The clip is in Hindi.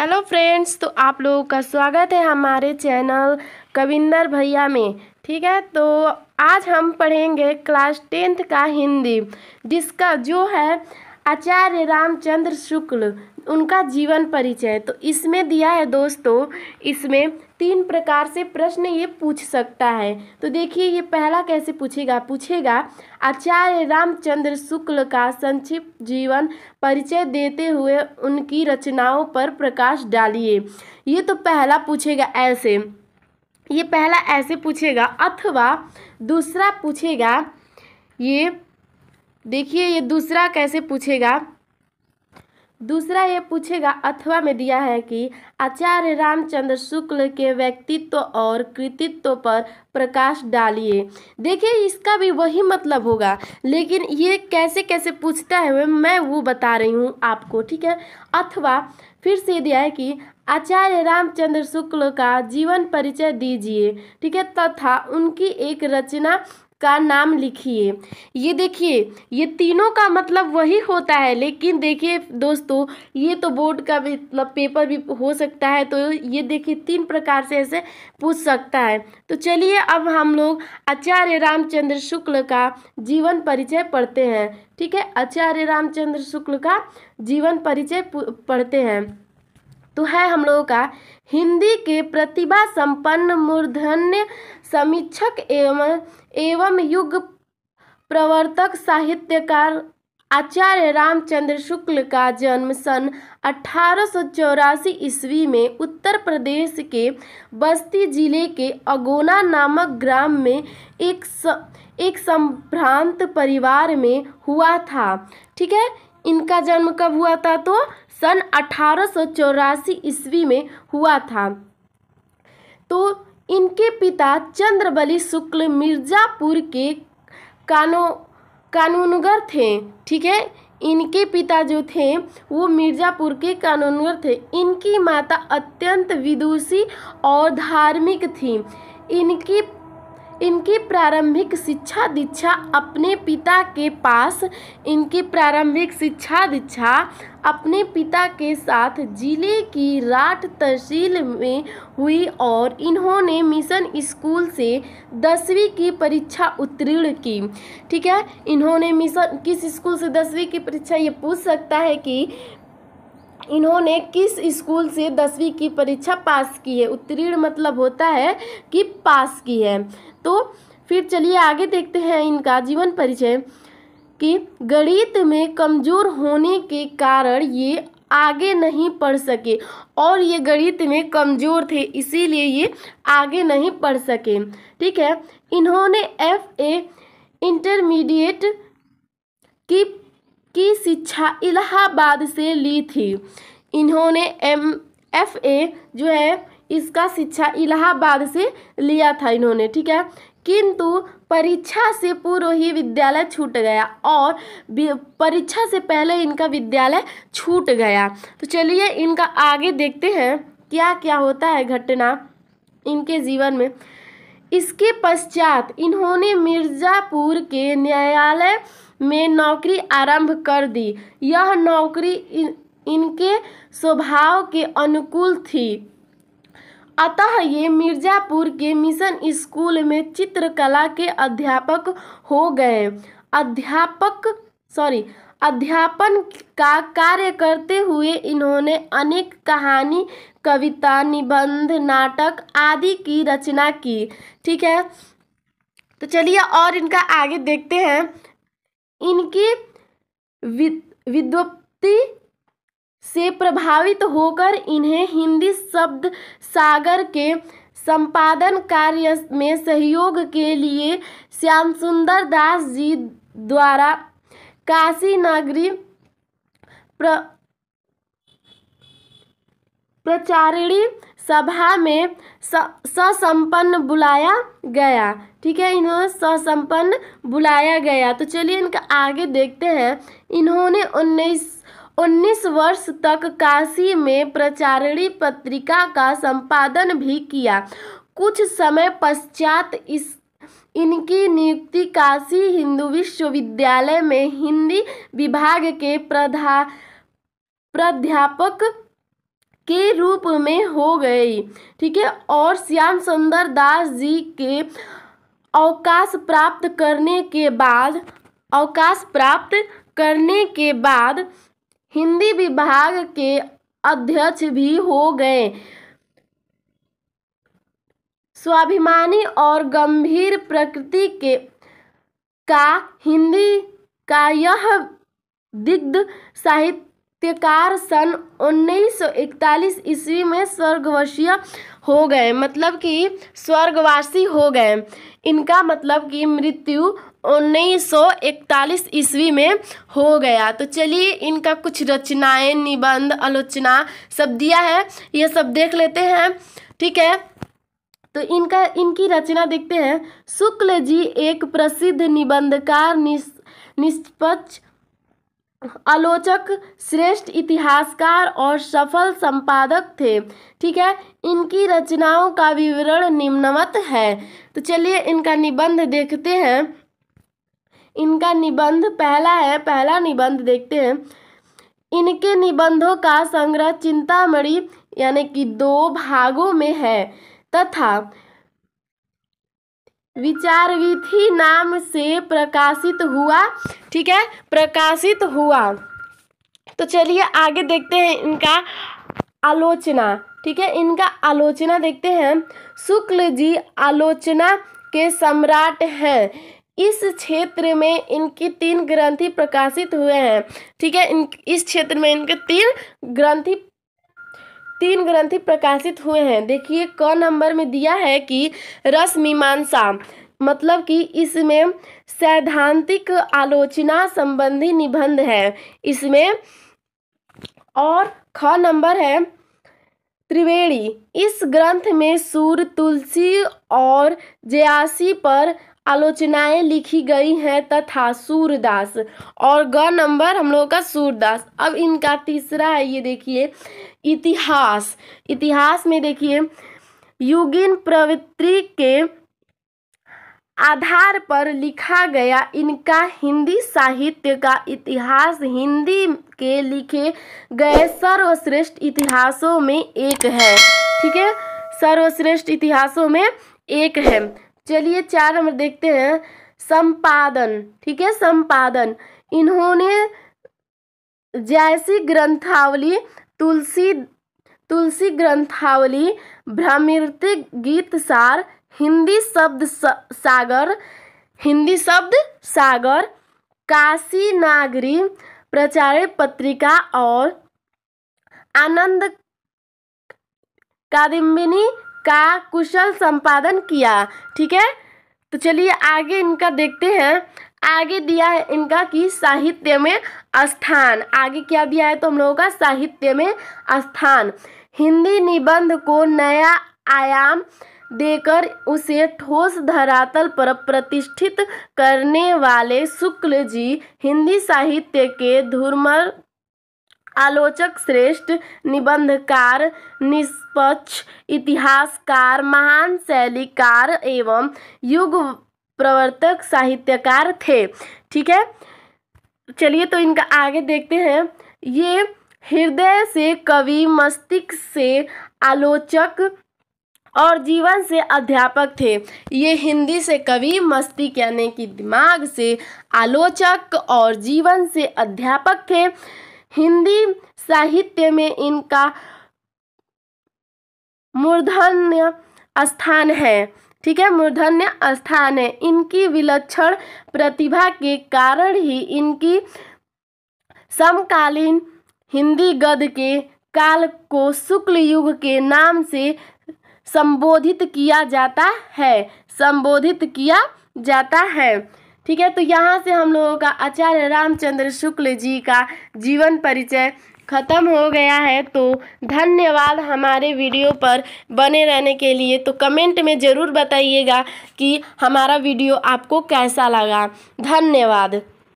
हेलो फ्रेंड्स तो आप लोगों का स्वागत है हमारे चैनल कविंदर भैया में ठीक है तो आज हम पढ़ेंगे क्लास टेंथ का हिंदी जिसका जो है आचार्य रामचंद्र शुक्ल उनका जीवन परिचय तो इसमें दिया है दोस्तों इसमें तीन प्रकार से प्रश्न ये पूछ सकता है तो देखिए ये पहला कैसे पूछेगा पूछेगा आचार्य रामचंद्र शुक्ल का संक्षिप्त जीवन परिचय देते हुए उनकी रचनाओं पर प्रकाश डालिए ये तो पहला पूछेगा ऐसे ये पहला ऐसे पूछेगा अथवा दूसरा पूछेगा ये देखिए ये दूसरा कैसे पूछेगा दूसरा ये पूछेगा अथवा में दिया है कि आचार्य रामचंद्र शुक्ल के व्यक्तित्व और कृतित्व पर प्रकाश डालिए देखिए इसका भी वही मतलब होगा लेकिन ये कैसे कैसे पूछता है मैं वो बता रही हूँ आपको ठीक है अथवा फिर से दिया है कि आचार्य रामचंद्र शुक्ल का जीवन परिचय दीजिए ठीक है तथा उनकी एक रचना का नाम लिखिए ये देखिए ये तीनों का मतलब वही होता है लेकिन देखिए दोस्तों ये तो बोर्ड का भी मतलब पेपर भी हो सकता है तो ये देखिए तीन प्रकार से ऐसे पूछ सकता है तो चलिए अब हम लोग आचार्य रामचंद्र शुक्ल का जीवन परिचय पढ़ते हैं ठीक है आचार्य रामचंद्र शुक्ल का जीवन परिचय पढ़ते हैं तो है हम लोगों का हिंदी के प्रतिभा संपन्न मूर्धन्य समीक्षक एवं एवं युग प्रवर्तक साहित्यकार आचार्य रामचंद्र शुक्ल का जन्म सन अठारह ईस्वी में उत्तर प्रदेश के बस्ती जिले के अगोना नामक ग्राम में एक स, एक संभ्रांत परिवार में हुआ था ठीक है इनका जन्म कब हुआ था तो सन अठारह ईस्वी में हुआ था तो इनके पिता चंद्रबली शुक्ल मिर्जापुर के कानो कानूनगर थे ठीक है इनके पिता जो थे वो मिर्ज़ापुर के कानूनगर थे इनकी माता अत्यंत विदुषी और धार्मिक थी इनकी इनकी प्रारंभिक शिक्षा दीक्षा अपने पिता के पास इनकी प्रारंभिक शिक्षा दीक्षा अपने पिता के साथ जिले की राठ तहसील में हुई और इन्होंने मिशन स्कूल से दसवीं की परीक्षा उत्तीर्ण की ठीक है इन्होंने मिशन किस स्कूल से दसवीं की परीक्षा ये पूछ सकता है कि इन्होंने किस स्कूल से दसवीं की परीक्षा पास की है उत्तीर्ण मतलब होता है कि पास की है तो फिर चलिए आगे देखते हैं इनका जीवन परिचय कि गणित में कमज़ोर होने के कारण ये आगे नहीं पढ़ सके और ये गणित में कमज़ोर थे इसीलिए ये आगे नहीं पढ़ सके ठीक है इन्होंने एफ ए इंटरमीडिएट की की शिक्षा इलाहाबाद से ली थी इन्होंने एम एफ ए जो है इसका शिक्षा इलाहाबाद से लिया था इन्होंने ठीक है किंतु परीक्षा से पूर्व ही विद्यालय छूट गया और परीक्षा से पहले इनका विद्यालय छूट गया तो चलिए इनका आगे देखते हैं क्या क्या होता है घटना इनके जीवन में इसके पश्चात इन्होंने मिर्ज़ापुर के न्यायालय में नौकरी आरंभ कर दी यह नौकरी इन, इनके स्वभाव के अनुकूल थी अतः ये मिर्जापुर के मिशन स्कूल में चित्रकला के अध्यापक हो गए अध्यापक सॉरी अध्यापन का कार्य करते हुए इन्होंने अनेक कहानी कविता निबंध नाटक आदि की रचना की ठीक है तो चलिए और इनका आगे देखते हैं इनकी विद्वत्ति से प्रभावित होकर इन्हें हिंदी शब्द सागर के संपादन कार्य में सहयोग के लिए श्याम सुंदर दास जी द्वारा काशी नगरी प्र प्रचारिणी सभा में ससंपन्न बुलाया गया ठीक है इन्होंने ससंपन्न बुलाया गया तो चलिए इनका आगे देखते हैं इन्होंने उन्नीस उन्नीस वर्ष तक काशी में प्रचारणी पत्रिका का संपादन भी किया कुछ समय पश्चात इस इनकी नियुक्ति काशी हिंदू विश्वविद्यालय में हिंदी विभाग के प्रधा प्राध्यापक के रूप में हो गई ठीक है और श्याम सुंदर दास जी के अवकाश प्राप्त करने के बाद अवकाश प्राप्त करने के बाद हिंदी विभाग के अध्यक्ष भी हो गए स्वाभिमानी और गंभीर प्रकृति के का हिंदी का यह दिग्ध साहित्य साहित्यकार सन 1941 ईस्वी में स्वर्गवशीय हो गए मतलब कि स्वर्गवासी हो गए इनका मतलब कि मृत्यु 1941 ईस्वी में हो गया तो चलिए इनका कुछ रचनाएं निबंध आलोचना सब दिया है ये सब देख लेते हैं ठीक है तो इनका इनकी रचना देखते हैं शुक्ल जी एक प्रसिद्ध निबंधकार निष्पक्ष आलोचक श्रेष्ठ इतिहासकार और सफल संपादक थे ठीक है इनकी रचनाओं का विवरण निम्नवत है तो चलिए इनका निबंध देखते हैं इनका निबंध पहला है पहला निबंध देखते हैं इनके निबंधों का संग्रह चिंतामणि यानी कि दो भागों में है तथा विधि नाम से प्रकाशित हुआ ठीक है प्रकाशित हुआ तो चलिए आगे देखते हैं इनका आलोचना ठीक है इनका आलोचना देखते हैं शुक्ल जी आलोचना के सम्राट हैं इस क्षेत्र में इनकी तीन ग्रंथि प्रकाशित हुए हैं ठीक है इन इस क्षेत्र में इनके तीन ग्रंथि तीन ग्रंथी प्रकाशित हुए हैं देखिए क नंबर में दिया है कि रस मीमांसा मतलब कि इसमें सैद्धांतिक आलोचना संबंधी निबंध है इसमें और ख नंबर है त्रिवेणी इस ग्रंथ में सूर्य तुलसी और जयासी पर आलोचनाएं लिखी गई हैं तथा सूरदास और ग नंबर हम लोगों का सूरदास अब इनका तीसरा है ये देखिए इतिहास इतिहास में देखिए युगिन प्रवृत्ति के आधार पर लिखा गया इनका हिंदी साहित्य का इतिहास हिंदी के लिखे गए सर्वश्रेष्ठ इतिहासों में एक है ठीक है सर्वश्रेष्ठ इतिहासों में एक है चलिए चार नंबर देखते हैं संपादन ठीक है संपादन इन्होंने जैसी ग्रंथावली तुलसी तुलसी ग्रंथावली भ्रमित गीत सार हिंदी शब्द सागर हिंदी शब्द सागर काशी नागरी प्रचार पत्रिका और आनंद कादम्बिनी का कुशल संपादन किया ठीक है तो चलिए आगे इनका देखते हैं आगे दिया है इनका कि साहित्य में स्थान आगे क्या दिया है तो हम लोगों का साहित्य में स्थान हिंदी निबंध को नया आयाम देकर उसे ठोस धरातल पर प्रतिष्ठित करने वाले शुक्ल जी हिंदी साहित्य के धुरमर आलोचक श्रेष्ठ निबंधकार निष्पक्ष इतिहासकार महान शैलीकार एवं युग प्रवर्तक साहित्यकार थे ठीक है चलिए तो इनका आगे देखते हैं ये हृदय से कवि मस्तिष्क से आलोचक और जीवन से अध्यापक थे ये हिंदी से कवि मस्तिष्क यानी कि दिमाग से आलोचक और जीवन से अध्यापक थे हिंदी साहित्य में इनका मूर्धन्य स्थान है ठीक है मूर्धन्य स्थान है इनकी विलक्षण प्रतिभा के कारण ही इनकी समकालीन हिंदी गद के काल को शुक्ल युग के नाम से संबोधित किया जाता है संबोधित किया जाता है ठीक है तो यहाँ से हम लोगों का आचार्य रामचंद्र शुक्ल जी का जीवन परिचय ख़त्म हो गया है तो धन्यवाद हमारे वीडियो पर बने रहने के लिए तो कमेंट में ज़रूर बताइएगा कि हमारा वीडियो आपको कैसा लगा धन्यवाद